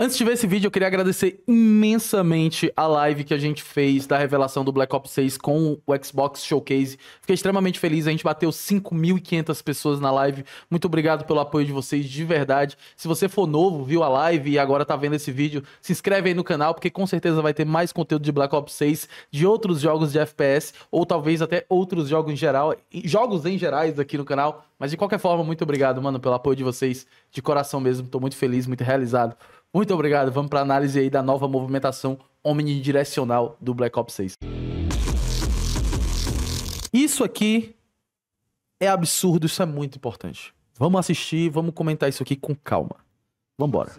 Antes de ver esse vídeo, eu queria agradecer imensamente a live que a gente fez da revelação do Black Ops 6 com o Xbox Showcase. Fiquei extremamente feliz, a gente bateu 5.500 pessoas na live. Muito obrigado pelo apoio de vocês, de verdade. Se você for novo, viu a live e agora tá vendo esse vídeo, se inscreve aí no canal, porque com certeza vai ter mais conteúdo de Black Ops 6, de outros jogos de FPS, ou talvez até outros jogos em geral, jogos em gerais aqui no canal. Mas de qualquer forma, muito obrigado, mano, pelo apoio de vocês, de coração mesmo. Tô muito feliz, muito realizado. Muito obrigado. Vamos para análise aí da nova movimentação omnidirecional do Black Ops 6. Isso aqui é absurdo, isso é muito importante. Vamos assistir, vamos comentar isso aqui com calma. Vambora.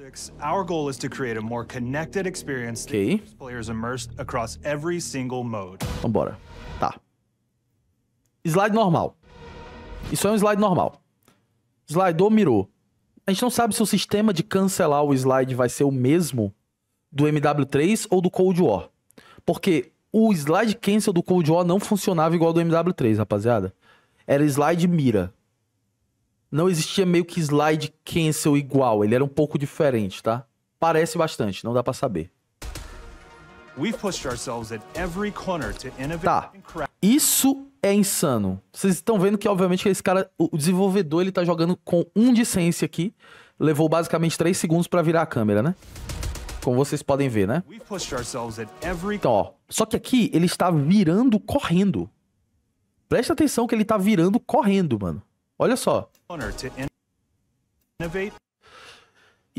Our goal is to create a more connected experience okay. players immersed across every single mode. Vambora. Tá. Slide normal. Isso é um slide normal. Slidou, mirou. A gente não sabe se o sistema de cancelar o slide vai ser o mesmo do MW3 ou do Cold War. Porque o slide cancel do Cold War não funcionava igual do MW3, rapaziada. Era slide mira. Não existia meio que slide cancel igual, ele era um pouco diferente, tá? Parece bastante, não dá para saber. Tá. Isso é insano. Vocês estão vendo que, obviamente, esse cara, o desenvolvedor, ele tá jogando com um de aqui. Levou basicamente 3 segundos para virar a câmera, né? Como vocês podem ver, né? Então, ó. Só que aqui ele está virando correndo. Presta atenção que ele está virando correndo, mano. Olha só.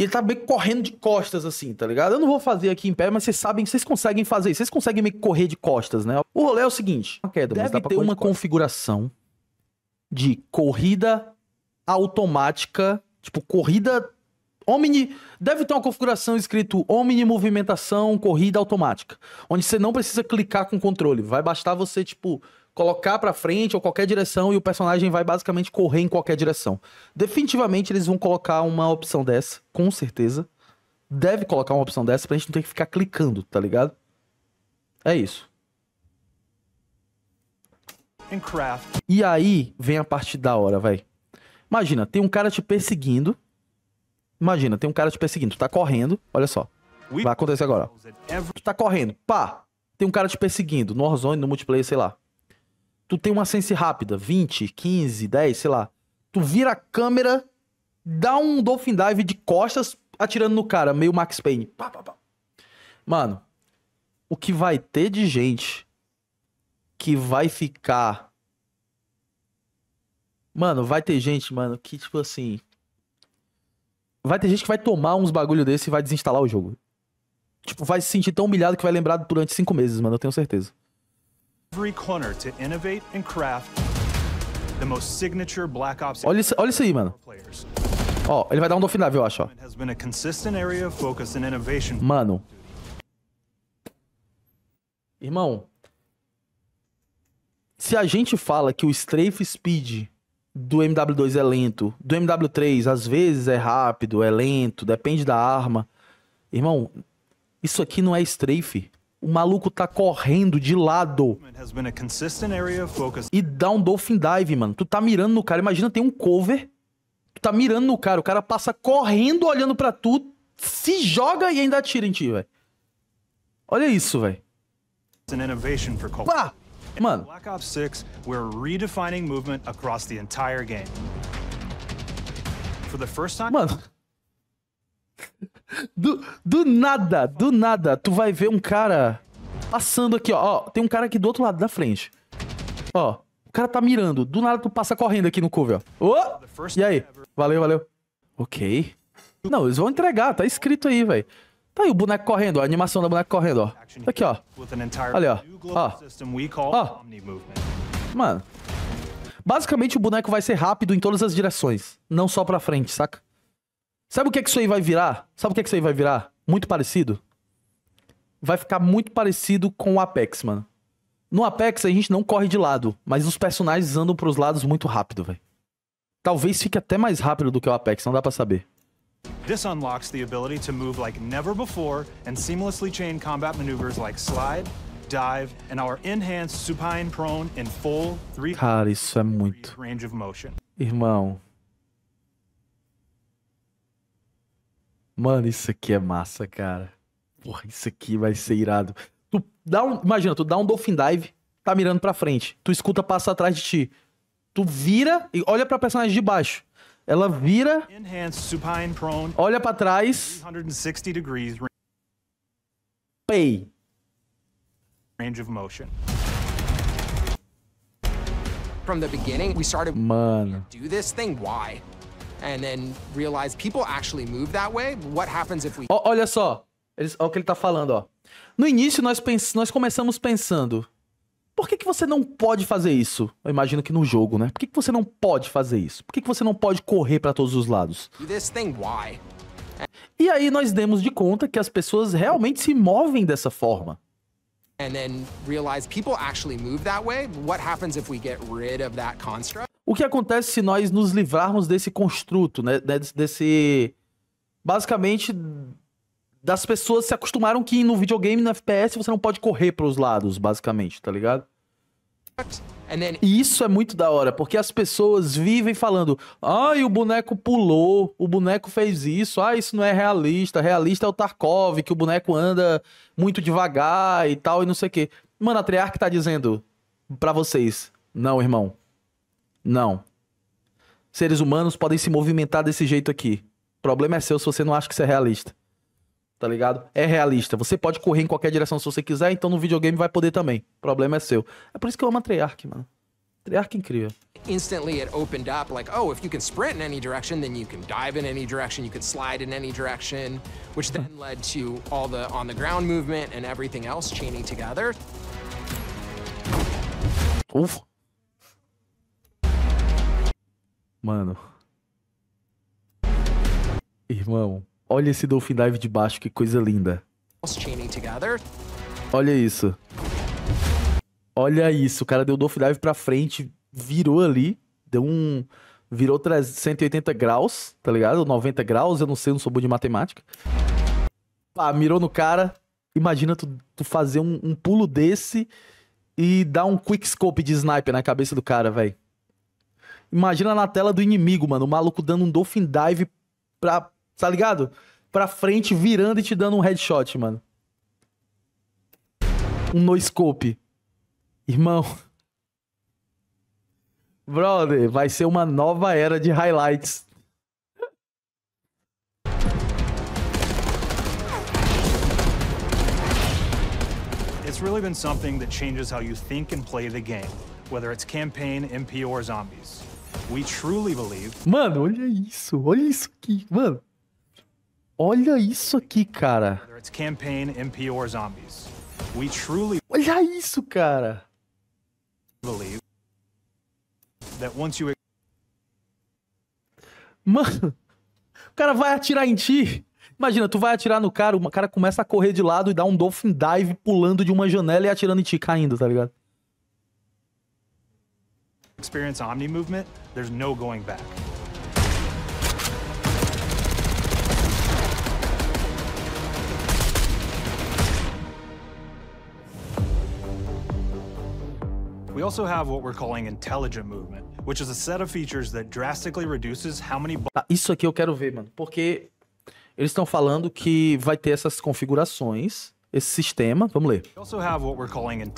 E ele tá meio correndo de costas, assim, tá ligado? Eu não vou fazer aqui em pé, mas vocês sabem, vocês conseguem fazer, isso vocês conseguem meio que correr de costas, né? O rolê é o seguinte: queda, deve ter uma de configuração de corrida automática, tipo, corrida Omni deve ter uma configuração escrito Omni movimentação corrida automática, onde você não precisa clicar com o controle, vai bastar você tipo colocar para frente ou qualquer direção e o personagem vai basicamente correr em qualquer direção. Definitivamente eles vão colocar uma opção dessa, com certeza. Deve colocar uma opção dessa pra gente não ter que ficar clicando, tá ligado? É isso. E aí vem a parte da hora, vai. Imagina, tem um cara te perseguindo Imagina, tem um cara te tipo, perseguindo, é tu tá correndo, olha só. Vai acontecer agora. Tu tá correndo, pá! Tem um cara te perseguindo, no Warzone, no multiplayer, sei lá. Tu tem uma sense rápida, 20, 15, 10, sei lá. Tu vira a câmera, dá um dolphin dive de costas, atirando no cara, meio Max Payne. Pá, pá, pá. Mano, o que vai ter de gente que vai ficar. Mano, vai ter gente, mano, que tipo assim vai ter gente que vai tomar uns bagulho desse e vai desinstalar o jogo. Tipo, vai se sentir tão humilhado que vai lembrar durante cinco meses, mano, eu tenho certeza. Olha isso, olha isso aí, mano. Ó, ele vai dar um Dolphin eu acho, ó. Mano. Irmão. Se a gente fala que o Strafe Speed do MW2 é lento, do MW3 às vezes é rápido, é lento, depende da arma. Irmão, isso aqui não é strafe. O maluco tá correndo de lado. E dá um dolphin dive, mano. Tu tá mirando no cara, imagina tem um cover. Tu tá mirando no cara, o cara passa correndo olhando para tu, se joga e ainda atira em ti, velho. Olha isso, velho. Pá! Mano. Black Ops 6, we're redefining movement across the entire game. For the first time. Mano. Do, do nada, do nada, tu vai ver um cara passando aqui, ó. ó. Tem um cara aqui do outro lado da frente. Ó, o cara tá mirando. Do nada tu passa correndo aqui no cover, ó. Oh! E aí? Valeu, valeu. Ok. Não, eles vão entregar, tá escrito aí, velho. Tá aí o boneco correndo, ó, a animação do boneco correndo, ó. Aqui, ó. Ali, ó. Ó. Ó. Mano. Basicamente o boneco vai ser rápido em todas as direções. Não só pra frente, saca? Sabe o que, é que isso aí vai virar? Sabe o que, é que isso aí vai virar? Muito parecido? Vai ficar muito parecido com o Apex, mano. No Apex a gente não corre de lado, mas os personagens andam pros lados muito rápido, velho. Talvez fique até mais rápido do que o Apex, não dá para saber. This unlocks the ability to move like never before and seamlessly chain combat maneuvers like slide, dive, and our enhanced supine prone in full 3 Cara, isso é muito. range of motion. Irmão. Mano, isso aqui é massa, cara. Porra, isso aqui vai ser irado. Tu dá um, imagina, tu dá um dolphin dive, tá mirando pra frente. Tu escuta passar atrás de ti. Tu vira e olha pra personagem de baixo ela vira, olha para trás. Pay. Range of motion. From the beginning, we started Mano. do this thing. Why? And then realize people actually move that way. What happens if we? olha só, eles, olha o que ele tá falando, ó. No início nós pens, nós começamos pensando por que, que você não pode fazer isso? Eu imagino que no jogo, né? Por que, que você não pode fazer isso? Por que, que você não pode correr para todos os lados? E aí nós demos de conta que as pessoas realmente se movem dessa forma. O que acontece se nós nos livrarmos desse construto, né? Desse. Basicamente, das pessoas se acostumaram que no videogame, no FPS, você não pode correr para os lados, basicamente, tá ligado? E isso é muito da hora, porque as pessoas vivem falando: ai, ah, o boneco pulou, o boneco fez isso, ah, isso não é realista, realista é o Tarkov, que o boneco anda muito devagar e tal, e não sei o quê. Mano, a Treyarch tá dizendo para vocês: não, irmão, não. Seres humanos podem se movimentar desse jeito aqui. O problema é seu se você não acha que isso é realista tá ligado? É realista. Você pode correr em qualquer direção se você quiser, então no videogame vai poder também. O problema é seu. É por isso que eu amo a Treyarch, mano. Treyarch é incrível. Instantly it opened up like, oh, if you can sprint in any direction, then you can dive in any direction, you can slide in any direction, which then led to all the on the ground movement and everything else chaining together. Uf. Mano. Irmão, Olha esse Dolphin Dive de baixo, que coisa linda. Olha isso. Olha isso, o cara deu o Dolphin Dive pra frente, virou ali, deu um... Virou 180 graus, tá ligado? 90 graus, eu não sei, não sou bom de matemática. Pá, mirou no cara. Imagina tu, tu fazer um, um pulo desse e dar um quick scope de sniper na cabeça do cara, velho. Imagina na tela do inimigo, mano. O maluco dando um dolphin dive pra tá ligado? Pra frente, virando e te dando um headshot, mano. Um no scope. Irmão. Brother, vai ser uma nova era de highlights. It's really been something that changes how you think and play the game, whether it's campaign, MP or zombies. We truly believe. Mano, olha isso, olha isso aqui, mano. Olha isso aqui, cara. Olha isso, cara. Mano, o cara vai atirar em ti. Imagina, tu vai atirar no cara, o cara começa a correr de lado e dá um dolphin dive pulando de uma janela e atirando em ti, caindo, tá ligado? Experience Omni Movement, there's no going back. We also have what we're calling intelligent movement, which is a set of features that drastically reduces how many tá, Isso aqui eu quero ver, mano, porque eles estão falando que vai ter essas configurações, esse sistema, vamos ler. We also have what we're calling in...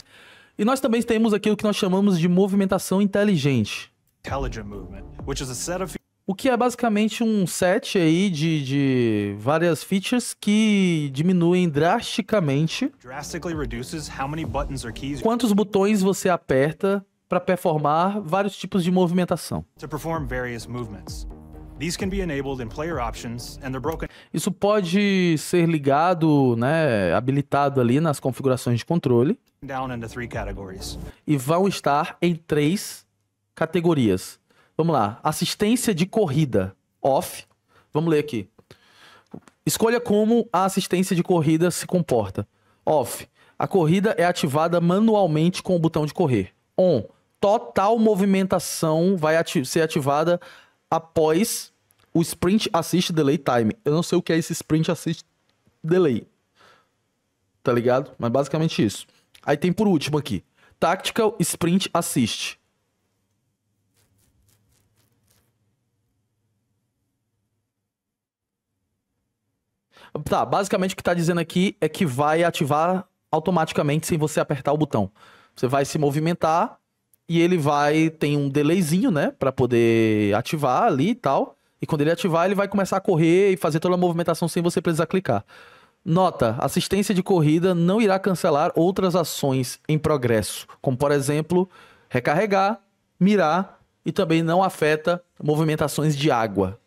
E nós também temos aquilo que nós chamamos de movimentação inteligente. Intelligent movement, which is a set of o que é basicamente um set aí de, de várias features que diminuem drasticamente quantos botões você aperta para performar vários tipos de movimentação. Isso pode ser ligado, né, habilitado ali nas configurações de controle. E vão estar em três categorias. Vamos lá. Assistência de corrida. Off. Vamos ler aqui. Escolha como a assistência de corrida se comporta. Off. A corrida é ativada manualmente com o botão de correr. On. Total movimentação vai ati ser ativada após o sprint assist delay time. Eu não sei o que é esse sprint assist delay. Tá ligado? Mas basicamente isso. Aí tem por último aqui. Tactical Sprint Assist. Tá, basicamente o que tá dizendo aqui é que vai ativar automaticamente sem você apertar o botão. Você vai se movimentar e ele vai tem um delayzinho, né, para poder ativar ali e tal. E quando ele ativar, ele vai começar a correr e fazer toda a movimentação sem você precisar clicar. Nota: assistência de corrida não irá cancelar outras ações em progresso, como por exemplo, recarregar, mirar e também não afeta movimentações de água.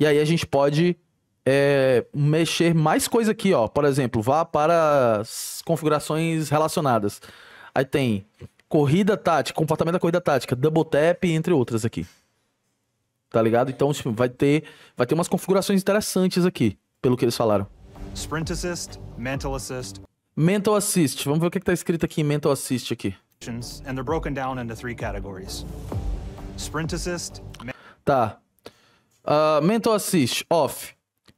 E aí a gente pode é, mexer mais coisa aqui, ó. Por exemplo, vá para configurações relacionadas. Aí tem corrida tática, comportamento da corrida tática, double tap, entre outras aqui. Tá ligado? Então, tipo, vai ter, vai ter umas configurações interessantes aqui, pelo que eles falaram. Sprint assist, mental assist. Mental assist. Vamos ver o que, que tá escrito aqui em mental assist aqui. And they're broken down into three categories. Sprint assist. Tá. Uh, mental assist, off.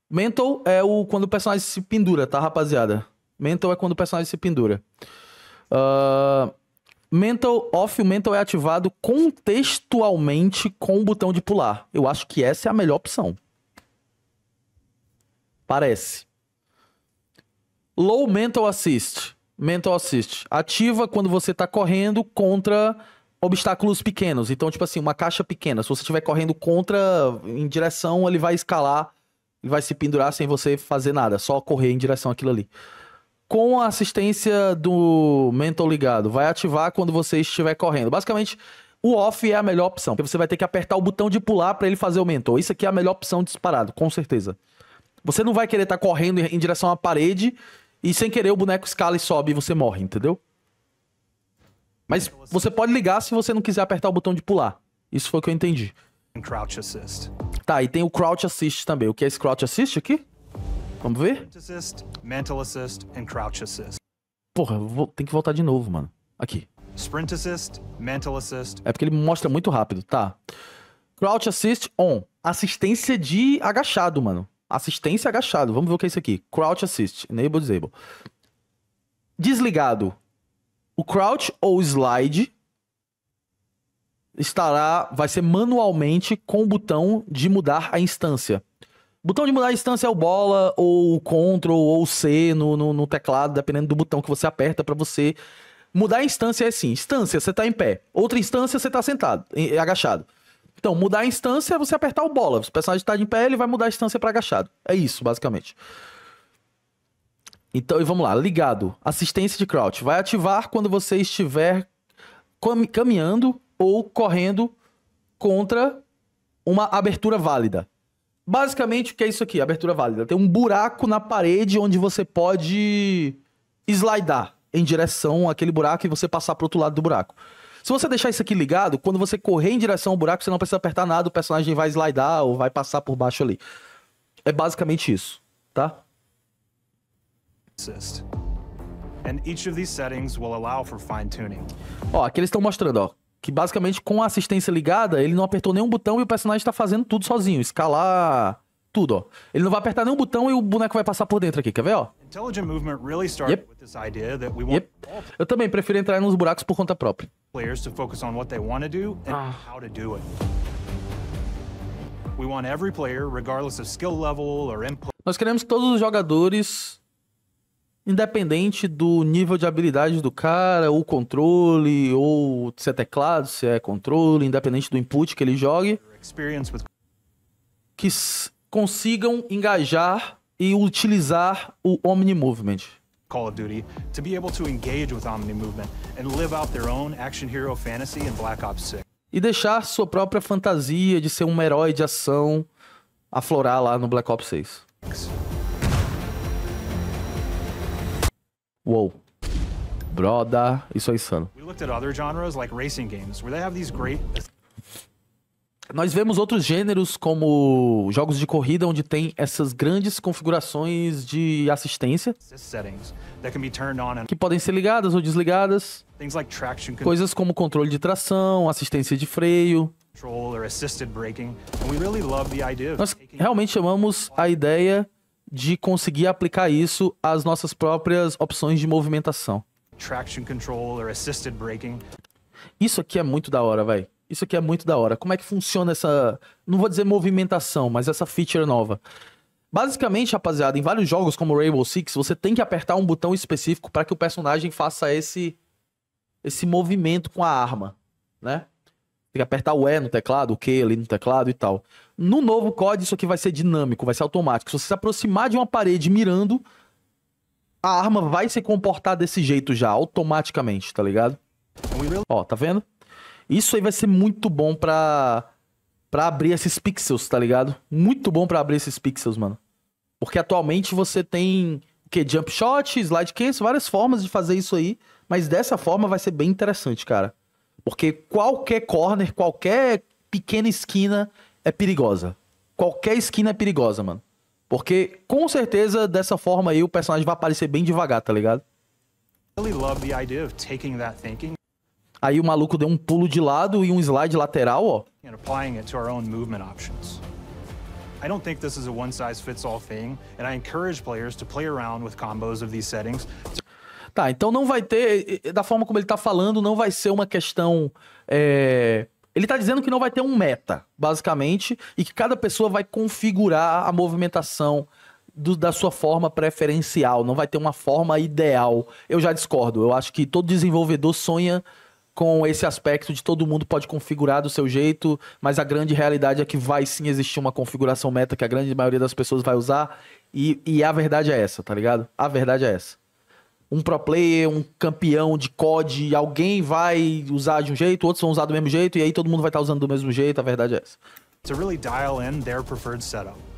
Mental é o quando o personagem se pendura, tá, rapaziada? Mental é quando o personagem se pendura. Uh, mental off, o mental é ativado contextualmente com o botão de pular. Eu acho que essa é a melhor opção. Parece. Low mental assist. Mental assist. Ativa quando você tá correndo contra obstáculos pequenos. Então, tipo assim, uma caixa pequena. Se você estiver correndo contra, em direção, ele vai escalar ele vai se pendurar sem você fazer nada, só correr em direção àquilo ali. Com a assistência do mental ligado, vai ativar quando você estiver correndo. Basicamente, o off é a melhor opção, porque você vai ter que apertar o botão de pular para ele fazer o mentor. Isso aqui é a melhor opção disparado, com certeza. Você não vai querer estar tá correndo em direção à parede e sem querer o boneco escala e sobe e você morre, entendeu? Mas você pode ligar se você não quiser apertar o botão de pular. Isso foi o que eu entendi. Crouch Assist. Tá, e tem o Crouch Assist também. O que é esse Crouch Assist aqui? Vamos ver? Assist, Mental Assist and Crouch Assist. Porra, vou... tem que voltar de novo, mano. Aqui. Sprint Assist, Mental Assist. É porque ele mostra muito rápido, tá. Crouch Assist on. Assistência de agachado, mano. Assistência agachado. Vamos ver o que é isso aqui. Crouch Assist. Enable, disable. Desligado. O crouch ou slide estará, vai ser manualmente com o botão de mudar a instância. botão de mudar a instância é o bola, ou o Ctrl, ou C no, no, no teclado, dependendo do botão que você aperta para você. Mudar a instância é assim: instância, você tá em pé. Outra instância, você tá sentado, agachado. Então, mudar a instância é você apertar o bola. Se o personagem tá em pé, ele vai mudar a instância para agachado. É isso, basicamente. Então, e vamos lá, ligado. Assistência de crouch. Vai ativar quando você estiver caminhando ou correndo contra uma abertura válida. Basicamente, o que é isso aqui? Abertura válida. Tem um buraco na parede onde você pode slidar em direção àquele buraco e você passar para outro lado do buraco. Se você deixar isso aqui ligado, quando você correr em direção ao buraco, você não precisa apertar nada, o personagem vai slidar ou vai passar por baixo ali. É basicamente isso, tá? Ó, aqui eles estão mostrando, ó que basicamente com a assistência ligada, ele não apertou nenhum botão e o personagem está fazendo tudo sozinho, escalar tudo, ó. Ele não vai apertar nenhum botão e o boneco vai passar por dentro aqui, quer ver, ó? Yep. Yep. Eu também prefiro entrar nos buracos por conta própria. Ah. Nós queremos que todos os jogadores independente do nível de habilidade do cara, ou controle, ou se é teclado, se é controle, independente do input que ele jogue, que consigam engajar e utilizar o Omni Movement. Call of Duty to be able to engage with Omni Movement and live out their own action hero fantasy in Black Ops 6. E deixar sua própria fantasia de ser um herói de ação aflorar lá no Black Ops 6. Wow. Broda, isso é insano. Nós vemos outros gêneros como jogos de corrida onde tem essas grandes configurações de assistência que podem ser ligadas ou desligadas. Coisas como controle de tração, assistência de freio. Nós realmente amamos a ideia de conseguir aplicar isso às nossas próprias opções de movimentação. Traction control or assisted braking. Isso aqui é muito da hora, velho. Isso aqui é muito da hora. Como é que funciona essa, não vou dizer movimentação, mas essa feature nova? Basicamente, rapaziada, em vários jogos como Rainbow Six, você tem que apertar um botão específico para que o personagem faça esse esse movimento com a arma, né? tem que apertar o E no teclado, o Q ali no teclado e tal. No novo COD, isso aqui vai ser dinâmico, vai ser automático. Se você se aproximar de uma parede mirando, a arma vai se comportar desse jeito já, automaticamente, tá ligado? Ó, tá vendo? Isso aí vai ser muito bom pra, pra abrir esses pixels, tá ligado? Muito bom pra abrir esses pixels, mano. Porque atualmente você tem o que? Jump shot, slide case, várias formas de fazer isso aí. Mas dessa forma vai ser bem interessante, cara. Porque qualquer corner, qualquer pequena esquina é perigosa. Qualquer esquina é perigosa, mano. Porque com certeza dessa forma aí o personagem vai aparecer bem devagar, tá ligado? Aí o maluco deu um pulo de lado e um slide lateral, ó. I don't think this is a one size fits all thing, and I encourage players to play around with combos of these settings. Tá, então não vai ter, da forma como ele tá falando, não vai ser uma questão. É... Ele tá dizendo que não vai ter um meta, basicamente, e que cada pessoa vai configurar a movimentação do, da sua forma preferencial, não vai ter uma forma ideal. Eu já discordo. Eu acho que todo desenvolvedor sonha com esse aspecto de todo mundo pode configurar do seu jeito, mas a grande realidade é que vai sim existir uma configuração meta que a grande maioria das pessoas vai usar. E, e a verdade é essa, tá ligado? A verdade é essa um pro player, um campeão de COD, alguém vai usar de um jeito, outros vão usar do mesmo jeito, e aí todo mundo vai estar tá usando do mesmo jeito, a verdade é essa. To really dial in their preferred setup.